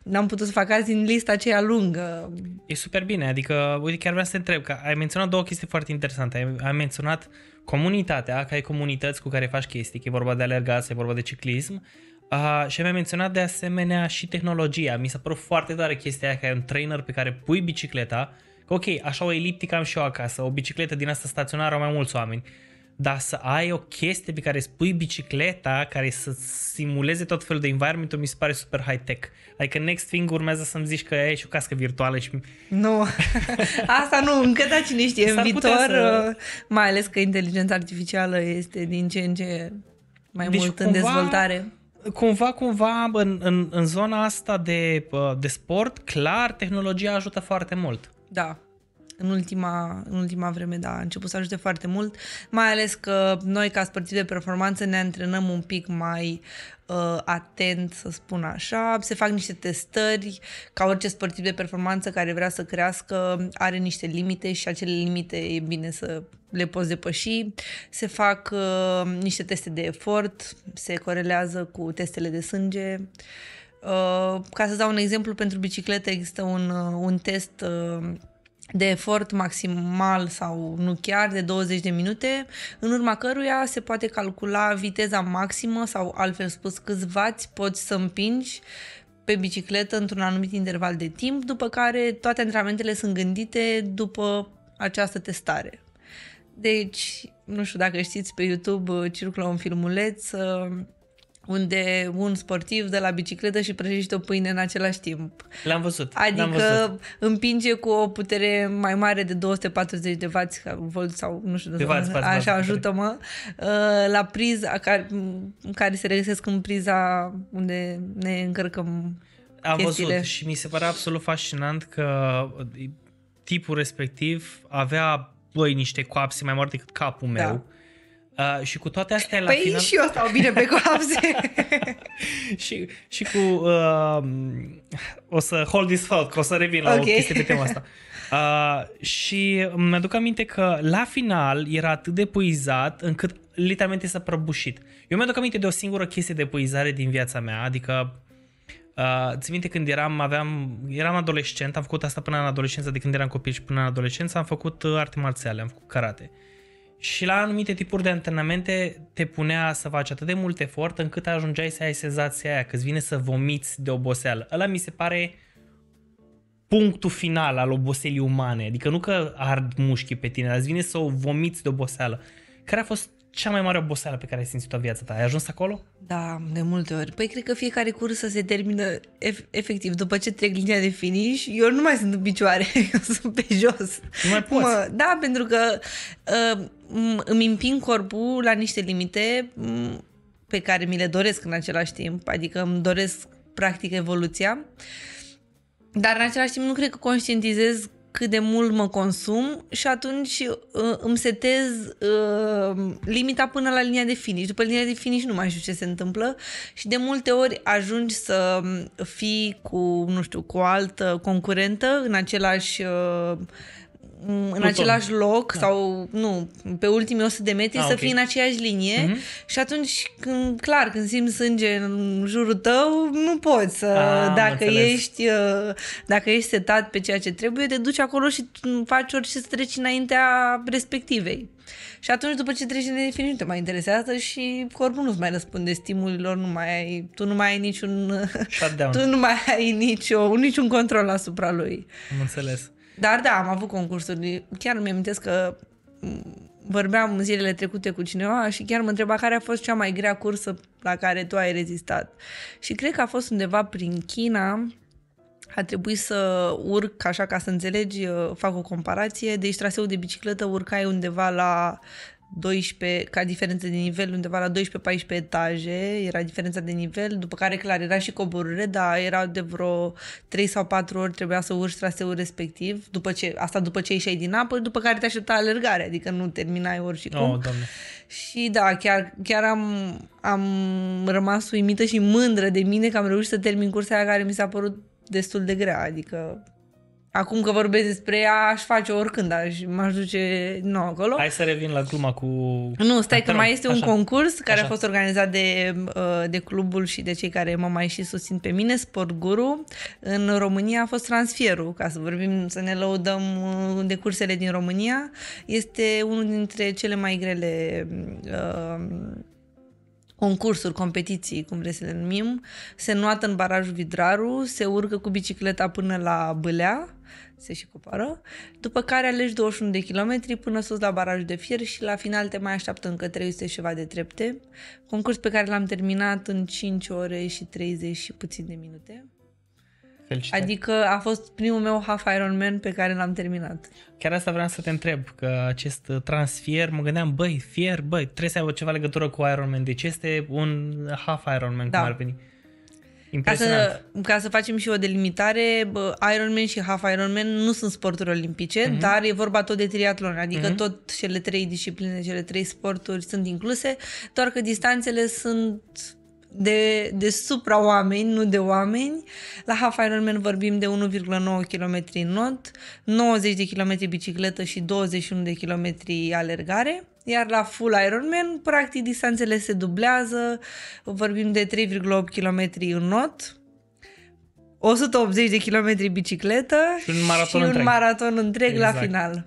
n-am putut să fac azi din lista aceea lungă. E super bine, adică uite, chiar vreau să te întreb, că ai menționat două chestii foarte interesante, ai, ai menționat comunitatea, că ai comunități cu care faci chestii, că e vorba de alergat, e vorba de ciclism, Uh, și mi-a menționat de asemenea și tehnologia. Mi s-a părut foarte tare chestia aia că ai un trainer pe care pui bicicleta, că ok, așa o eliptică am și eu acasă, o bicicletă din asta staționară au mai mulți oameni, dar să ai o chestie pe care îți pui bicicleta care să simuleze tot felul de environment mi se pare super high-tech. Adică next thing urmează să-mi zici că ai și o cască virtuală și... Nu, asta nu, încă da cine știe, în viitor, să... Uh, mai ales că inteligența artificială este din ce în ce mai deci, mult cumva... în dezvoltare cumva, cumva, în, în, în zona asta de, uh, de sport, clar, tehnologia ajută foarte mult. Da, în ultima, în ultima vreme, da, a început să ajute foarte mult, mai ales că noi, ca sportivi de performanță, ne antrenăm un pic mai uh, atent, să spun așa. Se fac niște testări, ca orice sportiv de performanță care vrea să crească, are niște limite și acele limite e bine să le poți depăși. Se fac uh, niște teste de efort, se corelează cu testele de sânge. Uh, ca să dau un exemplu, pentru bicicletă există un, uh, un test uh, de efort maximal sau nu chiar de 20 de minute, în urma căruia se poate calcula viteza maximă sau altfel spus câți vați poți să împingi pe bicicletă într-un anumit interval de timp, după care toate antrenamentele sunt gândite după această testare. Deci, nu știu dacă știți, pe YouTube uh, circulă un filmuleț uh, unde un sportiv de la bicicletă și prăjește o pâine în același timp. L-am văzut. Adică l-am văzut. împinge cu o putere mai mare de 240 de vați volt sau nu știu de v-ați, v-ați, așa v-ați, ajută-mă uh, la priza care, care se regăsesc în priza unde ne încărcăm am chestiile. văzut și mi se pare absolut fascinant că uh, tipul respectiv avea băi niște coapse mai mari decât capul da. meu Uh, și cu toate astea la păi final... și eu stau bine pe coapse. și, și cu... Uh, o să hold this thought, că o să revin la okay. o chestie pe tema asta. Uh, și mi-aduc aminte că la final era atât de puizat încât literalmente s-a prăbușit. Eu mi-aduc aminte de o singură chestie de puizare din viața mea, adică Uh, țin minte când eram, aveam, eram adolescent, am făcut asta până în adolescență, de când eram copil și până în adolescență, am făcut uh, arte marțiale, am făcut karate. Uh, și la anumite tipuri de antrenamente te punea să faci atât de mult efort încât ajungeai să ai senzația aia, că îți vine să vomiți de oboseală. Ăla mi se pare punctul final al oboselii umane. Adică nu că ard mușchii pe tine, dar îți vine să o vomiți de oboseală. Care a fost cea mai mare oboseală pe care ai simțit-o viața ta? Ai ajuns acolo? Da, de multe ori. Păi cred că fiecare cursă se termină ef- efectiv. După ce trec linia de finish, eu nu mai sunt în picioare, eu sunt pe jos. Nu mai poți. Mă, da, pentru că uh, îmi împing corpul la niște limite mm, pe care mi le doresc în același timp. Adică îmi doresc practic evoluția. Dar în același timp nu cred că conștientizez cât de mult mă consum și atunci uh, îmi setez uh, limita până la linia de finish. După linia de finish nu mai știu ce se întâmplă și de multe ori ajungi să uh, fii cu, nu știu, cu o altă concurentă în același uh, în același loc da. sau, nu, pe ultimii 100 de metri A, ah, să okay. fii în aceeași linie mm-hmm. și atunci, când, clar, când simți sânge în jurul tău, nu poți să, A, dacă, ești, uh, dacă ești setat pe ceea ce trebuie, te duci acolo și faci orice să treci înaintea respectivei. Și atunci, după ce treci de definitiv, te mai interesează și corpul nu-ți mai răspunde stimulilor, nu mai ai, tu nu mai ai niciun... Shutdown. Tu nu mai ai nicio, niciun control asupra lui. Am înțeles. Dar da, am avut concursuri. Chiar mi amintesc că vorbeam zilele trecute cu cineva și chiar mă întreba care a fost cea mai grea cursă la care tu ai rezistat. Și cred că a fost undeva prin China, a trebuit să urc, așa ca să înțelegi, uh, fac o comparație, deci traseul de bicicletă urcai undeva la 12, ca diferență de nivel, undeva la 12-14 etaje, era diferența de nivel, după care, clar, era și coborâre, dar era de vreo 3 sau 4 ori trebuia să urci traseul respectiv, după ce, asta după ce ieșai din apă, după care te aștepta alergarea, adică nu terminai oricum. Oh, Și da, chiar, chiar am, am rămas uimită și mândră de mine că am reușit să termin cursa aia care mi s-a părut destul de grea, adică Acum că vorbesc despre ea, aș face oricând, aș, m-aș duce nou acolo. Hai să revin la gluma cu... Nu, stai că mai este un Așa. concurs care Așa. a fost organizat de, uh, de clubul și de cei care mă mai și susțin pe mine, Sport Guru. În România a fost transferul, ca să vorbim, să ne lăudăm uh, de cursele din România. Este unul dintre cele mai grele uh, concursuri, competiții, cum vrei să le numim, se nuată în barajul Vidraru, se urcă cu bicicleta până la Bâlea, se și cupără, după care alegi 21 de kilometri până sus la barajul de fier și la final te mai așteaptă încă 300 și ceva de trepte, concurs pe care l-am terminat în 5 ore și 30 și puțin de minute. Felicitări. Adică a fost primul meu half Ironman pe care l-am terminat. Chiar asta vreau să te întreb, că acest transfer, mă gândeam, băi, fier, băi, trebuie să aibă ceva legătură cu Ironman, deci este un half Ironman, da. cum ar veni. Ca să, ca să facem și o delimitare, Ironman și Half Ironman nu sunt sporturi olimpice, mm-hmm. dar e vorba tot de triatlon, adică mm-hmm. tot cele trei discipline, cele trei sporturi sunt incluse, doar că distanțele sunt de, de supra oameni, nu de oameni. La Half Ironman vorbim de 1,9 km not, 90 de km bicicletă și 21 de km alergare. Iar la full Ironman, practic, distanțele se dublează, vorbim de 3,8 km în not, 180 de km bicicletă și un maraton și întreg, un maraton întreg exact. la final.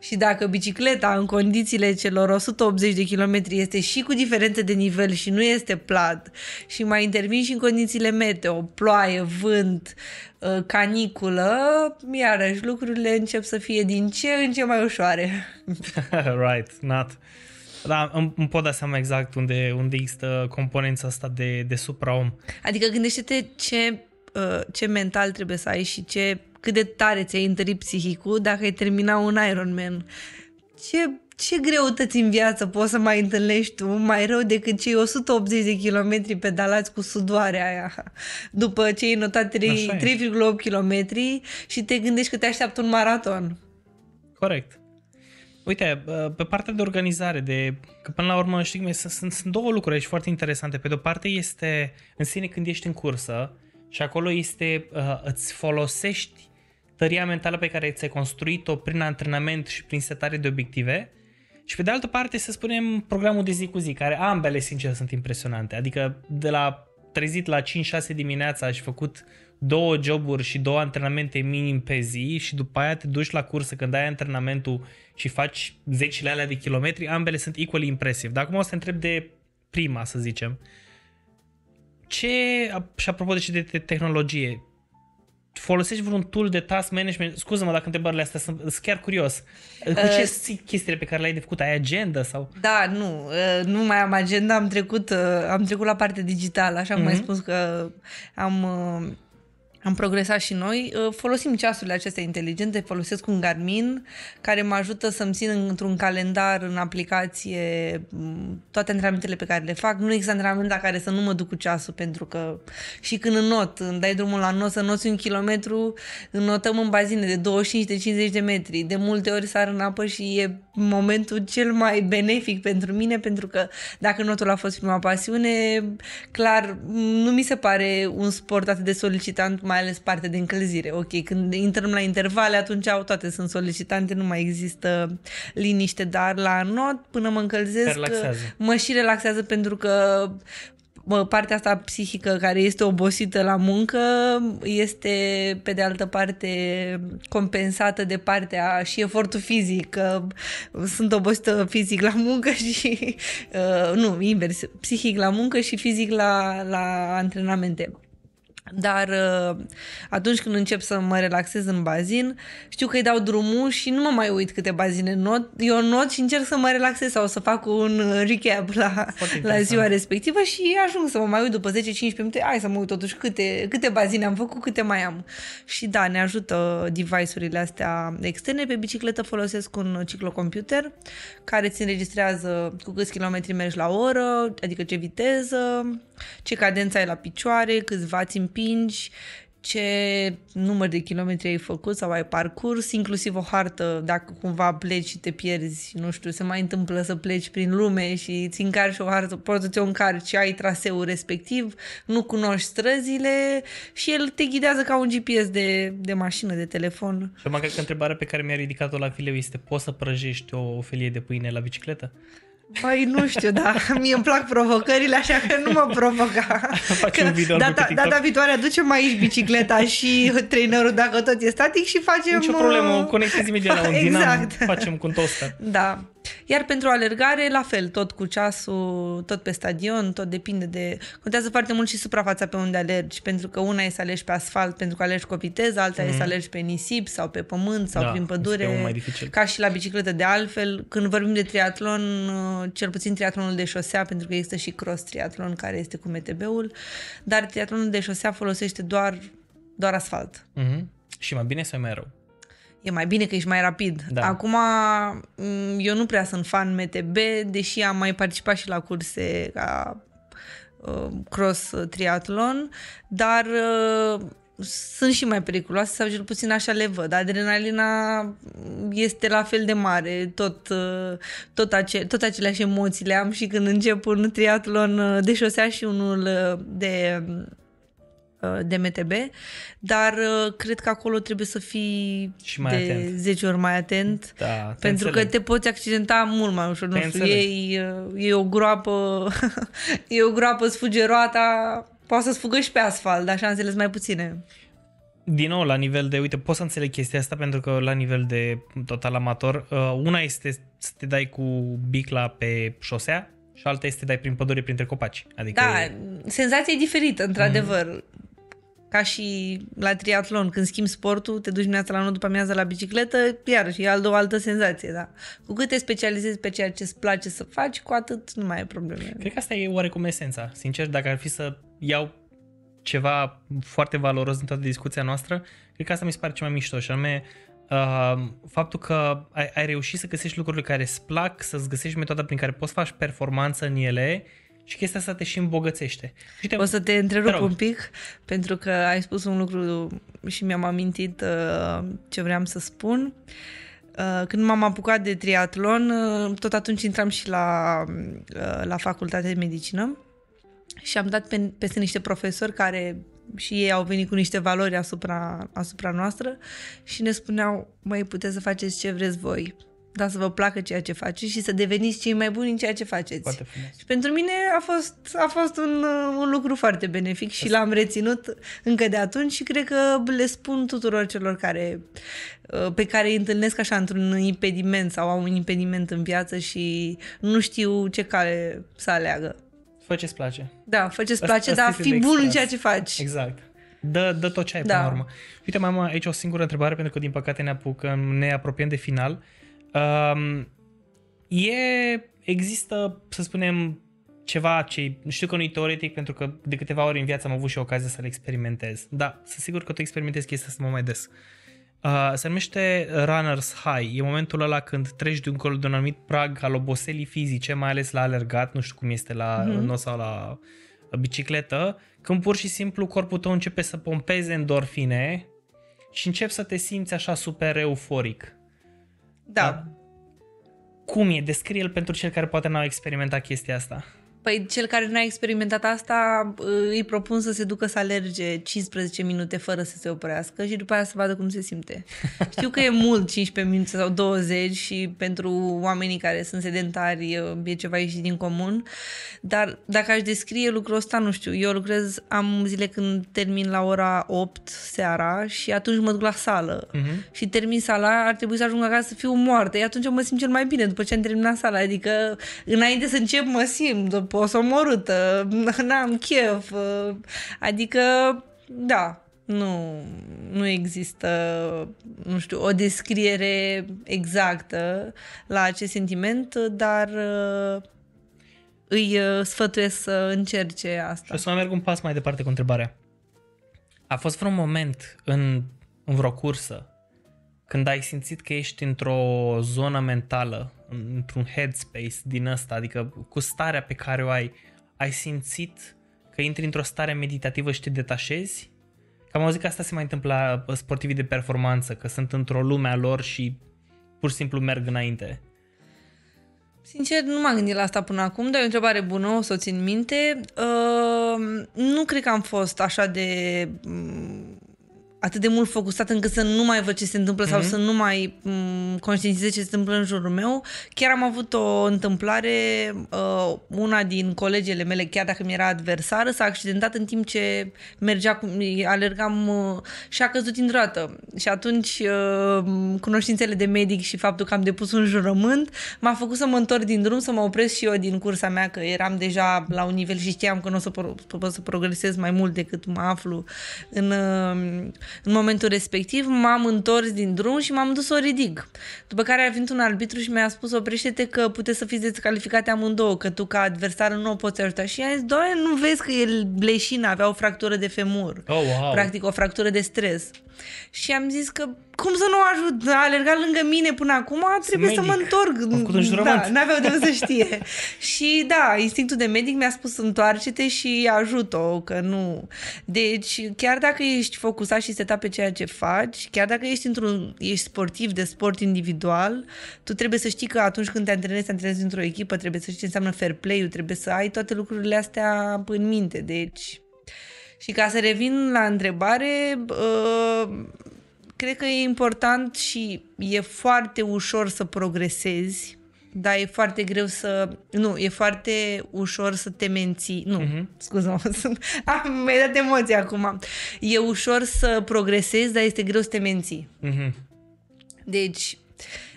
Și dacă bicicleta în condițiile celor 180 de km este și cu diferențe de nivel și nu este plat și mai intervin și în condițiile meteo, ploaie, vânt, ă, caniculă, iarăși lucrurile încep să fie din ce în ce mai ușoare. right, not. Da, îmi, îmi pot da seama exact unde, unde există componența asta de, de supraom. Adică gândește-te ce, ă, ce mental trebuie să ai și ce cât de tare ți-ai întărit psihicul dacă ai terminat un Ironman. Ce, ce greutăți în viață poți să mai întâlnești tu, mai rău decât cei 180 de kilometri pedalați cu sudoarea aia, după ce ai notat 3,8 km și te gândești că te așteaptă un maraton. Corect. Uite, pe partea de organizare, de, că până la urmă, știi, sunt, sunt, sunt două lucruri aici foarte interesante. Pe de-o parte este în sine când ești în cursă și acolo este, uh, îți folosești tăria mentală pe care ți-ai construit-o prin antrenament și prin setare de obiective și pe de altă parte să spunem programul de zi cu zi, care ambele sincer sunt impresionante, adică de la trezit la 5-6 dimineața și făcut două joburi și două antrenamente minim pe zi și după aia te duci la cursă când ai antrenamentul și faci zecile alea de kilometri, ambele sunt equally impresive. Dar acum o să te întreb de prima, să zicem. Ce, și apropo de ce de tehnologie, folosești vreun tool de task management? Scuză-mă dacă întrebările astea sunt, sunt chiar curios. Cu ce uh, ții chestiile pe care le-ai de făcut? Ai agenda sau? Da, nu. Uh, nu mai am agenda, am trecut, uh, am trecut la partea digitală, așa uh-huh. hmm ai mhm. spus că am uh, am progresat și noi. Uh, folosim ceasurile acestea inteligente, folosesc un Garmin care mă ajută să-mi țin într-un calendar, în aplicație, mm, toate antrenamentele pe care le fac. Nu există antrenament la care să nu mă duc cu ceasul, pentru că și când înot, îmi dai drumul la not, să noți un kilometru, înotăm în bazine de 25-50 de, de metri. De multe ori sar în apă și e momentul cel mai benefic pentru mine, pentru că dacă notul a fost prima pasiune, clar, nu mi se pare un sport atât de solicitant, mai ales parte de încălzire. Ok, când intrăm la intervale, atunci au toate sunt solicitante, nu mai există liniște, dar la not, până mă încălzesc, mă și relaxează pentru că partea asta psihică care este obosită la muncă este, pe de altă parte, compensată de partea și efortul fizic. Că sunt obosită fizic la muncă și, uh, nu, invers, psihic la muncă și fizic la, la antrenamente dar uh, atunci când încep să mă relaxez în bazin, știu că îi dau drumul și nu mă mai uit câte bazine not. Eu not și încerc să mă relaxez sau să fac un uh, recap la, la ziua respectivă și ajung să mă mai uit după 10-15 minute. Hai să mă uit totuși câte, câte bazine am făcut, câte mai am. Și da, ne ajută device-urile astea externe. Pe bicicletă folosesc un ciclocomputer care ți înregistrează cu câți kilometri mergi la oră, adică ce viteză, ce cadență ai la picioare, câți vați împingi, ce număr de kilometri ai făcut sau ai parcurs, inclusiv o hartă, dacă cumva pleci și te pierzi, nu știu, se mai întâmplă să pleci prin lume și ți încarci o hartă, poți să te încarci, ai traseul respectiv, nu cunoști străzile și el te ghidează ca un GPS de, de mașină, de telefon. Și mă cred că întrebarea pe care mi-a ridicat-o la fileu este, poți să prăjești o, o felie de pâine la bicicletă? Păi nu știu, da, mi îmi plac provocările, așa că nu mă provoca. Că data, data viitoare aducem aici bicicleta și trainerul dacă tot e static și facem... Nicio problemă, o uh, conectezi imediat la un exact. dinam, facem cu un toaster. Da. Iar pentru alergare, la fel, tot cu ceasul, tot pe stadion, tot depinde de... Contează foarte mult și suprafața pe unde alergi, pentru că una e să alergi pe asfalt pentru că alergi cu viteză, alta mm. e să mhm. alergi pe nisip sau pe pământ sau da, prin pădure, mai dificil. ca și la bicicletă de altfel. Când vorbim de triatlon, cel puțin triatlonul de șosea, pentru că există și cross triatlon care este cu MTB-ul, dar triatlonul de șosea folosește doar, doar asfalt. Mm-hmm. Și mai bine sau mai rău? e mai bine că ești mai rapid. Da. Acum, mm, eu nu prea sunt fan MTB, deși am mai participat și la curse ca uh, cross triathlon, dar uh, sunt și mai periculoase sau cel puțin așa le văd. Adrenalina este la fel de mare, tot, uh, tot, ace- tot aceleași emoții le am și când încep un triatlon de șosea și unul de Uh, de MTB, dar uh, cred că acolo trebuie să fii și mai de atent. 10 ori mai atent, da, pentru înțeleg. că te poți accidenta mult mai ușor. nu știu, e, e uh, o groapă, e o groapă, fuge roata, poate să-ți fugă și pe asfalt, dar șansele sunt mai puține din nou, la nivel de, uite, pot să înțeleg chestia asta pentru că la nivel de total amator, una este să te dai cu bicla pe șosea și alta este să te dai prin pădure printre copaci. Adică... Da, senzația e diferită, într-adevăr. Mm ca și la triatlon, când schimbi sportul, te duci dimineața la 9 după amiază la bicicletă, iar e al o altă senzație, da. Cu cât te specializezi pe ceea ce îți place să faci, cu atât nu mai ai probleme. Cred că asta e oarecum esența. Sincer, dacă ar fi să iau ceva foarte valoros din toată discuția noastră, cred că asta mi se pare cel mai mișto și anume Uh, faptul că ai, ai reușit să găsești lucrurile care îți plac, să-ți găsești metoda prin care poți să faci performanță în ele uh, și chestia asta te și îmbogățește. Și te... O să te întrerup te rog. un pic, pentru că ai spus un lucru și mi-am amintit uh, ce vreau să spun. Uh, când m-am apucat de triatlon, uh, tot atunci intram și la, uh, la facultatea de medicină și am dat pe, peste niște profesori care și ei au venit cu niște valori asupra, asupra noastră și ne spuneau, mai puteți să faceți ce vreți voi dar să vă placă ceea ce faceți și să deveniți cei mai buni în ceea ce faceți. Și pentru mine a fost, a fost un, uh, un lucru foarte benefic și l-am reținut încă de atunci și cred că le spun tuturor celor care, uh, pe care îi întâlnesc așa într-un impediment sau au un impediment în viață și nu știu ce cale să aleagă. Fă ce place. Da, fă ce place, dar fi bun extras. în ceea ce faci. Exact. Dă, dă tot ce ai da. până la urmă. Uite, mama, aici o singură întrebare, pentru că din păcate ne apucăm, ne apropiem de final. Uh, Um, e, există, să spunem, ceva ce nu știu că nu i teoretic pentru că de câteva ori în viață am avut și ocazia să-l experimentez. Da, sunt sigur că tu experimentezi chestia asta mă mai des. Uh, se numește runner's high. E momentul ăla când treci col de un anumit prag al oboselii fizice, mai ales la alergat, nu știu cum este la mm-hmm. nos sau la bicicletă, când pur și simplu corpul tău începe să pompeze endorfine și începi să te simți așa super euforic. Da. da. Cum e? Descrie-l pentru cel care poate n-au experimentat chestia asta. Păi cel care n-a experimentat asta ă, îi propun să se ducă să alerge 15 minute fără să se oprească și după aia să vadă cum se simte. Știu că e mult 15 minute sau 20 și pentru oamenii care sunt sedentari e ceva ieșit din comun, dar dacă aș descrie lucrul ăsta, nu știu, eu lucrez, am zile când termin la ora 8 seara și atunci mă duc la sală uh-huh. și termin sala, ar trebui să ajung acasă să fiu moarte, atunci mă simt cel mai bine după ce am terminat sala, adică înainte să încep mă simt după o să omorâtă, uh, n-am chef, uh, adică, da, nu, nu există, nu știu, o descriere exactă la acest sentiment, dar uh, îi sfătuiesc să încerce asta. Și o să mai merg un pas mai departe cu întrebarea. A fost vreun moment în, în vreo cursă când ai simțit că ești într-o zonă mentală, într-un headspace din ăsta, adică cu starea pe care o ai, ai simțit că intri într-o stare meditativă și te detașezi? Că am auzit că asta se mai întâmplă la sportivii de performanță, că sunt într-o lume a lor și pur și simplu merg înainte. Sincer, nu m-am gândit la asta până acum, dar e o întrebare bună, o să o țin minte. Uh, nu cred că am fost așa de atât de mult focusat încât să nu mai văd ce se întâmplă mm-hmm. sau mhm. să nu mai m- mm, conștientizez ce se întâmplă în jurul meu. Chiar am avut o întâmplare, uh, una din colegele mele, chiar dacă mi era adversară, s-a accidentat în timp ce mergea, cu, alergam uh, și a căzut dintr o dată. Și atunci uh, cunoștințele de medic și faptul că am depus un jurământ m-a făcut să mă întorc din drum, să mă opresc și eu din cursa mea, că eram deja la un nivel și știam că nu o să pro- să progresez mai mult decât mă aflu în... Uh, în momentul respectiv m-am întors din drum și m-am dus să o ridic. După care a venit un arbitru și mi-a spus oprește-te că puteți să fiți descalificate amândouă, că tu ca adversar nu o poți ajuta. Și i-a zis, doamne, nu vezi că el leșin avea o fractură de femur. Oh, wow. Practic o fractură de stres. Și am zis că cum să nu ajut? A alergat lângă mine până acum, trebuie medic. să mă întorc. Da, n-aveau de să știe. și da, instinctul de medic mi-a spus întoarce-te și ajut-o, că nu. Deci, chiar dacă ești focusat și ești setat pe ceea ce faci, chiar dacă ești, într-un, ești sportiv de sport individual, tu trebuie să știi că atunci când te antrenezi, te antrenezi într-o echipă, trebuie să știi ce înseamnă fair play-ul, trebuie să ai toate lucrurile astea în minte. Deci, și ca să revin la întrebare, uh, cred că e important și e foarte ușor să progresezi dar e foarte greu să... Nu, e foarte ușor să te menții... Nu, uh-huh. Mhm. scuză-mă, sunt... Am, mi-ai dat emoții acum. E ușor să progresezi, dar este greu să te menții. Uh-huh. Deci,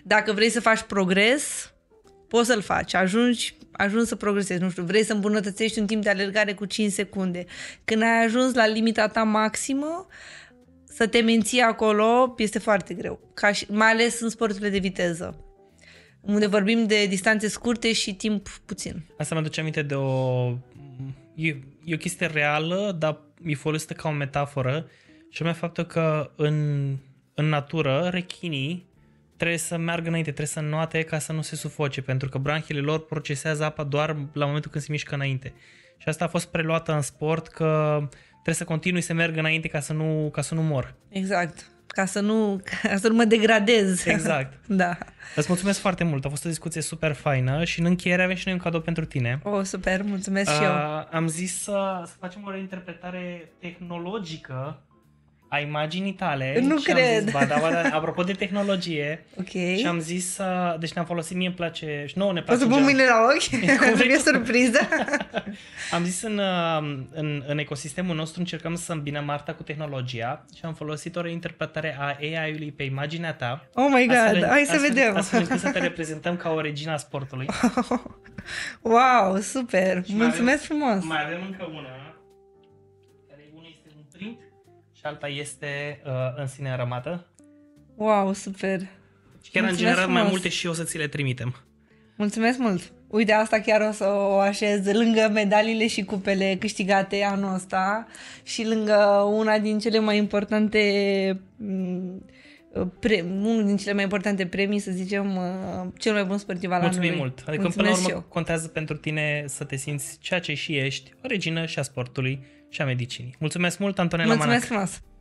dacă vrei să faci progres, poți să-l faci. Ajungi, ajungi să progresezi. Nu știu, vrei să îmbunătățești un timp de alergare cu 5 secunde. Când ai ajuns la limita ta maximă, să te menții acolo este foarte greu. Ca și, mai ales în sporturile de viteză unde vorbim de distanțe scurte și timp puțin. Asta mă aduce aminte de o... E, e o chestie reală, dar e folosită ca o metaforă și mai faptul că în, în natură rechinii trebuie să meargă înainte, trebuie să înnoate ca să nu se sufoce, pentru că branhile lor procesează apa doar la momentul când se mișcă înainte. Și asta a fost preluată în sport că trebuie să continui să meargă înainte ca să nu, ca să nu mor. Exact ca să nu, ca să nu mă degradez. Exact. da. Îți mulțumesc foarte mult, a fost o discuție super faină și în încheiere avem și noi un cadou pentru tine. O, oh, super, mulțumesc uh, și eu. Uh, am zis să, să facem o reinterpretare tehnologică a imaginii tale. Nu și cred. Am zis, ba, da, ba, da, apropo de tehnologie. Ok. Și am zis, uh, deci ne-am folosit, mie îmi place și nouă ne place. O să pun mâine la ochi, să fie surpriză. am zis în, um, în, în ecosistemul nostru încercăm să îmbinăm arta cu tehnologia și am folosit o reinterpretare a AI-ului pe imaginea ta. Oh my god, astfel, hai să astfel, vedem. Astfel să te reprezentăm ca o regina sportului. wow, super, și mulțumesc mai avem, frumos. Mai avem încă una. Care unul este un print alta este uh, în sine rămată. Wow, super! Și chiar Mulțumesc în general frumos. mai multe și o să ți le trimitem. Mulțumesc mult! Uite, asta chiar o să o așez lângă medaliile și cupele câștigate anul ăsta și lângă una din cele mai importante mm, pre, unul din cele mai importante premii, să zicem, uh, cel mai bun sportiv al Mulțumim anului. mult! Adică, Mulțumesc până la urmă, contează pentru tine să te simți ceea ce și ești, o regină și a sportului și a medicinii. Mulțumesc mult, Antonella Mulțumesc Manac. frumos!